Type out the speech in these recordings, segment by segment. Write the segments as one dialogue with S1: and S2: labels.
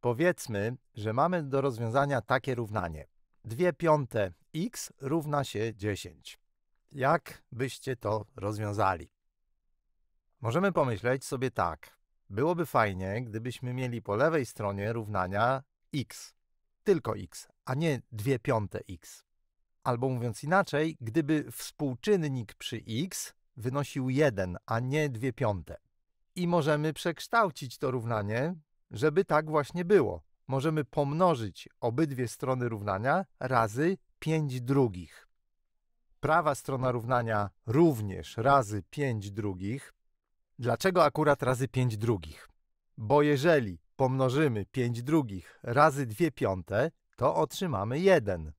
S1: Powiedzmy, że mamy do rozwiązania takie równanie. 2 piąte x równa się 10. Jak byście to rozwiązali? Możemy pomyśleć sobie tak. Byłoby fajnie, gdybyśmy mieli po lewej stronie równania x. Tylko x, a nie 2 piąte x. Albo mówiąc inaczej, gdyby współczynnik przy x wynosił 1, a nie 2 piąte. I możemy przekształcić to równanie żeby tak właśnie było. Możemy pomnożyć obydwie strony równania razy 5 drugich. Prawa strona równania również razy 5 drugich. Dlaczego akurat razy 5 drugich? Bo jeżeli pomnożymy 5 drugich razy 2 piąte, to otrzymamy 1.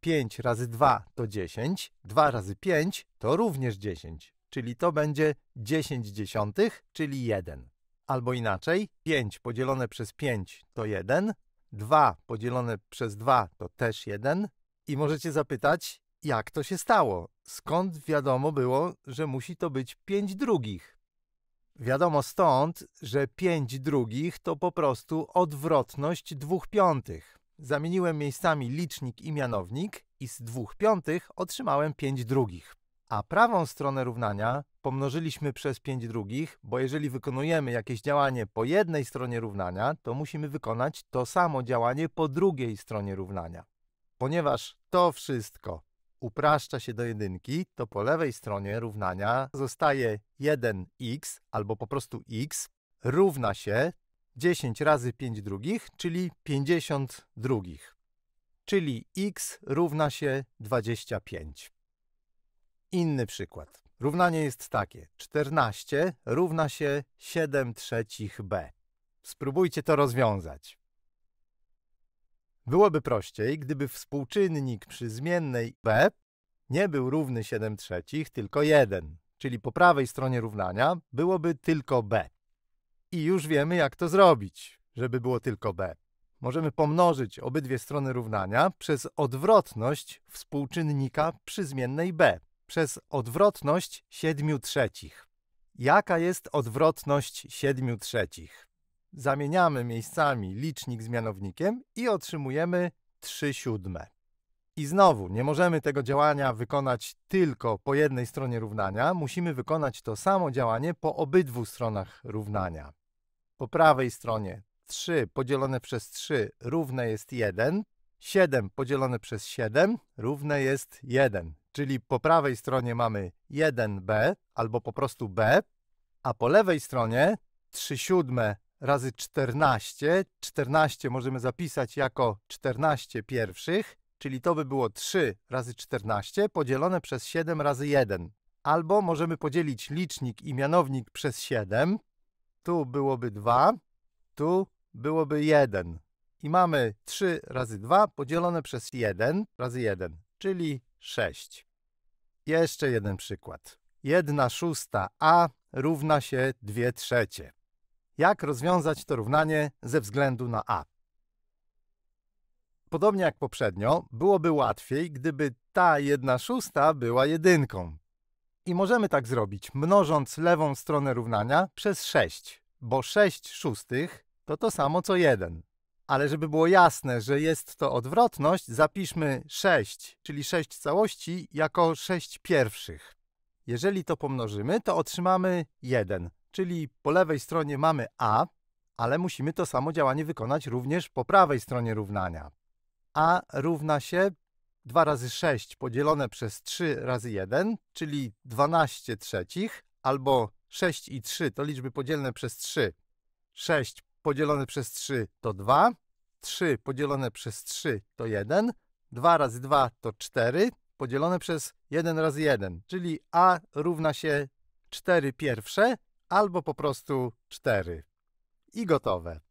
S1: 5 razy 2 to 10, 2 razy 5 to również 10, czyli to będzie 10 dziesiątych, czyli 1. Albo inaczej, 5 podzielone przez 5 to 1, 2 podzielone przez 2 to też 1 i możecie zapytać, jak to się stało? Skąd wiadomo było, że musi to być 5 drugich? Wiadomo stąd, że 5 drugich to po prostu odwrotność 2 piątych. Zamieniłem miejscami licznik i mianownik i z 2 piątych otrzymałem 5 drugich a prawą stronę równania pomnożyliśmy przez 5 drugich, bo jeżeli wykonujemy jakieś działanie po jednej stronie równania, to musimy wykonać to samo działanie po drugiej stronie równania. Ponieważ to wszystko upraszcza się do jedynki, to po lewej stronie równania zostaje 1x albo po prostu x równa się 10 razy 5 drugich, czyli 50 drugich. Czyli x równa się 25. Inny przykład. Równanie jest takie. 14 równa się 7 trzecich b. Spróbujcie to rozwiązać. Byłoby prościej, gdyby współczynnik przy zmiennej b nie był równy 7 trzecich, tylko 1, czyli po prawej stronie równania byłoby tylko b. I już wiemy, jak to zrobić, żeby było tylko b. Możemy pomnożyć obydwie strony równania przez odwrotność współczynnika przy zmiennej b przez odwrotność 7 trzecich. Jaka jest odwrotność 7 trzecich? Zamieniamy miejscami licznik z mianownikiem i otrzymujemy 3 siódme. I znowu, nie możemy tego działania wykonać tylko po jednej stronie równania, musimy wykonać to samo działanie po obydwu stronach równania. Po prawej stronie 3 podzielone przez 3 równe jest 1, 7 podzielone przez 7 równe jest 1 czyli po prawej stronie mamy 1b albo po prostu b, a po lewej stronie 3 siódme razy 14. 14 możemy zapisać jako 14 pierwszych, czyli to by było 3 razy 14 podzielone przez 7 razy 1. Albo możemy podzielić licznik i mianownik przez 7. Tu byłoby 2, tu byłoby 1. I mamy 3 razy 2 podzielone przez 1 razy 1, czyli 6. Jeszcze jeden przykład. 1 szósta a równa się 2 trzecie. Jak rozwiązać to równanie ze względu na a? Podobnie jak poprzednio, byłoby łatwiej, gdyby ta 1 szósta była jedynką. I możemy tak zrobić, mnożąc lewą stronę równania przez 6, bo 6 szóstych to to samo co 1. Ale żeby było jasne, że jest to odwrotność, zapiszmy 6, czyli 6 całości, jako 6 pierwszych. Jeżeli to pomnożymy, to otrzymamy 1, czyli po lewej stronie mamy a, ale musimy to samo działanie wykonać również po prawej stronie równania. a równa się 2 razy 6 podzielone przez 3 razy 1, czyli 12 trzecich, albo 6 i 3 to liczby podzielne przez 3. 6 podzielone przez 3 to 2, 3 podzielone przez 3 to 1, 2 razy 2 to 4, podzielone przez 1 razy 1, czyli a równa się 4 pierwsze albo po prostu 4. I gotowe.